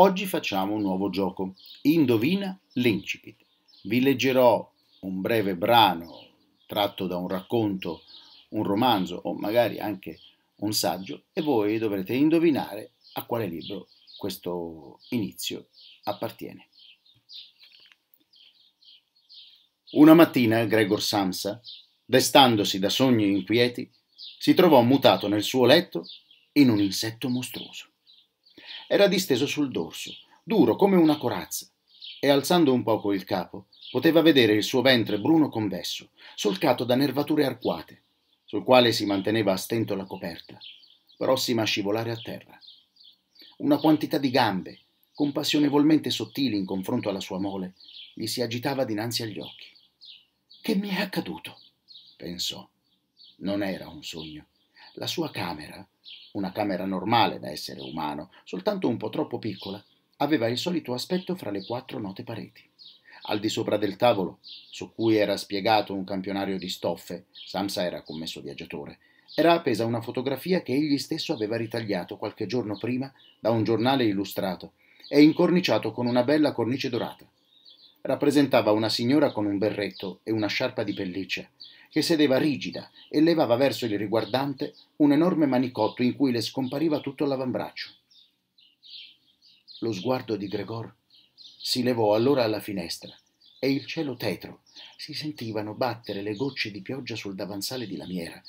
Oggi facciamo un nuovo gioco. Indovina l'incipit. Vi leggerò un breve brano tratto da un racconto, un romanzo o magari anche un saggio e voi dovrete indovinare a quale libro questo inizio appartiene. Una mattina Gregor Samsa, destandosi da sogni inquieti, si trovò mutato nel suo letto in un insetto mostruoso era disteso sul dorso, duro come una corazza, e alzando un poco il capo poteva vedere il suo ventre bruno convesso, solcato da nervature arcuate, sul quale si manteneva a stento la coperta, prossima a scivolare a terra. Una quantità di gambe, compassionevolmente sottili in confronto alla sua mole, gli si agitava dinanzi agli occhi. Che mi è accaduto? pensò. Non era un sogno la sua camera, una camera normale da essere umano, soltanto un po' troppo piccola, aveva il solito aspetto fra le quattro note pareti. Al di sopra del tavolo, su cui era spiegato un campionario di stoffe, Samsa era commesso viaggiatore, era appesa una fotografia che egli stesso aveva ritagliato qualche giorno prima da un giornale illustrato e incorniciato con una bella cornice dorata. Rappresentava una signora con un berretto e una sciarpa di pelliccia, che sedeva rigida e levava verso il riguardante un enorme manicotto in cui le scompariva tutto l'avambraccio. Lo sguardo di Gregor si levò allora alla finestra e il cielo tetro si sentivano battere le gocce di pioggia sul davanzale di lamiera,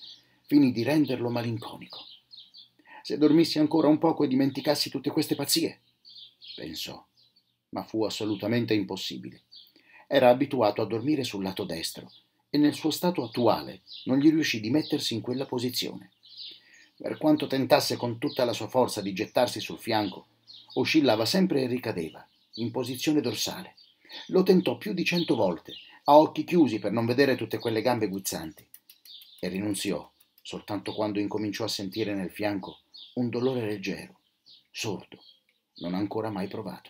finì di renderlo malinconico. Se dormissi ancora un poco e dimenticassi tutte queste pazzie, pensò, ma fu assolutamente impossibile. Era abituato a dormire sul lato destro e nel suo stato attuale non gli riuscì di mettersi in quella posizione. Per quanto tentasse con tutta la sua forza di gettarsi sul fianco, oscillava sempre e ricadeva, in posizione dorsale. Lo tentò più di cento volte, a occhi chiusi per non vedere tutte quelle gambe guizzanti, e rinunziò soltanto quando incominciò a sentire nel fianco un dolore leggero, sordo, non ancora mai provato.